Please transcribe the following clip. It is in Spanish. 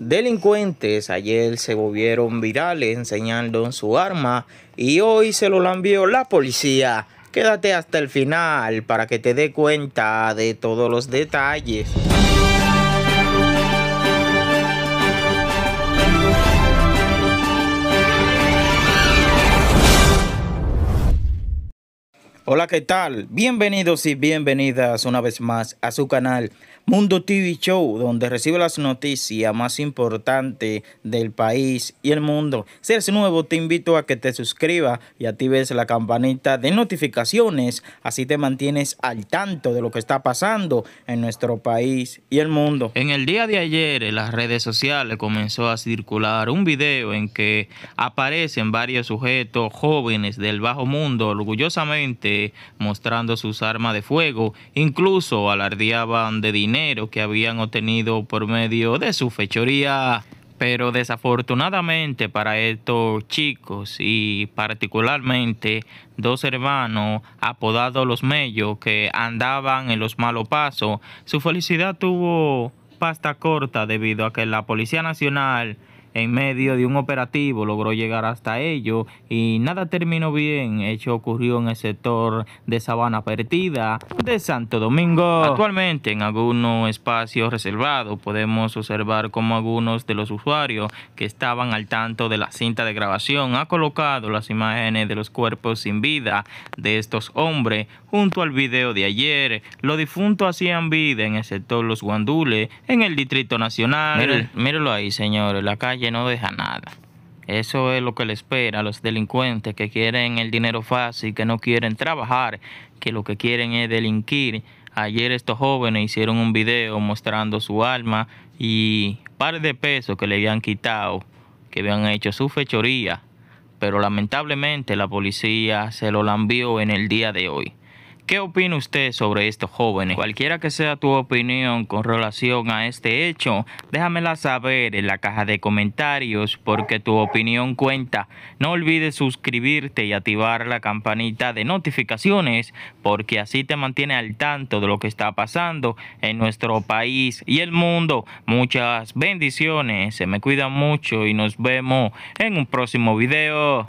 Delincuentes ayer se volvieron virales enseñando su arma y hoy se lo envió la policía. Quédate hasta el final para que te dé cuenta de todos los detalles. Hola, ¿qué tal? Bienvenidos y bienvenidas una vez más a su canal Mundo TV Show, donde recibe las noticias más importantes del país y el mundo. Si eres nuevo, te invito a que te suscribas y actives la campanita de notificaciones, así te mantienes al tanto de lo que está pasando en nuestro país y el mundo. En el día de ayer, en las redes sociales comenzó a circular un video en que aparecen varios sujetos jóvenes del bajo mundo orgullosamente mostrando sus armas de fuego. Incluso alardeaban de dinero que habían obtenido por medio de su fechoría. Pero desafortunadamente para estos chicos y particularmente dos hermanos apodados los Mello que andaban en los malos pasos, su felicidad tuvo pasta corta debido a que la Policía Nacional en medio de un operativo logró llegar hasta ello y nada terminó bien. Hecho ocurrió en el sector de Sabana Perdida de Santo Domingo. Actualmente en algunos espacios reservados podemos observar cómo algunos de los usuarios que estaban al tanto de la cinta de grabación ha colocado las imágenes de los cuerpos sin vida de estos hombres junto al video de ayer. Los difuntos hacían vida en el sector Los Guandules en el Distrito Nacional. Mírenlo ahí, señores, la calle no deja nada. Eso es lo que le espera a los delincuentes que quieren el dinero fácil, que no quieren trabajar, que lo que quieren es delinquir. Ayer estos jóvenes hicieron un video mostrando su alma y par de pesos que le habían quitado, que habían hecho su fechoría, pero lamentablemente la policía se lo envió en el día de hoy. ¿Qué opina usted sobre estos jóvenes? Cualquiera que sea tu opinión con relación a este hecho, déjamela saber en la caja de comentarios porque tu opinión cuenta. No olvides suscribirte y activar la campanita de notificaciones porque así te mantiene al tanto de lo que está pasando en nuestro país y el mundo. Muchas bendiciones, se me cuidan mucho y nos vemos en un próximo video.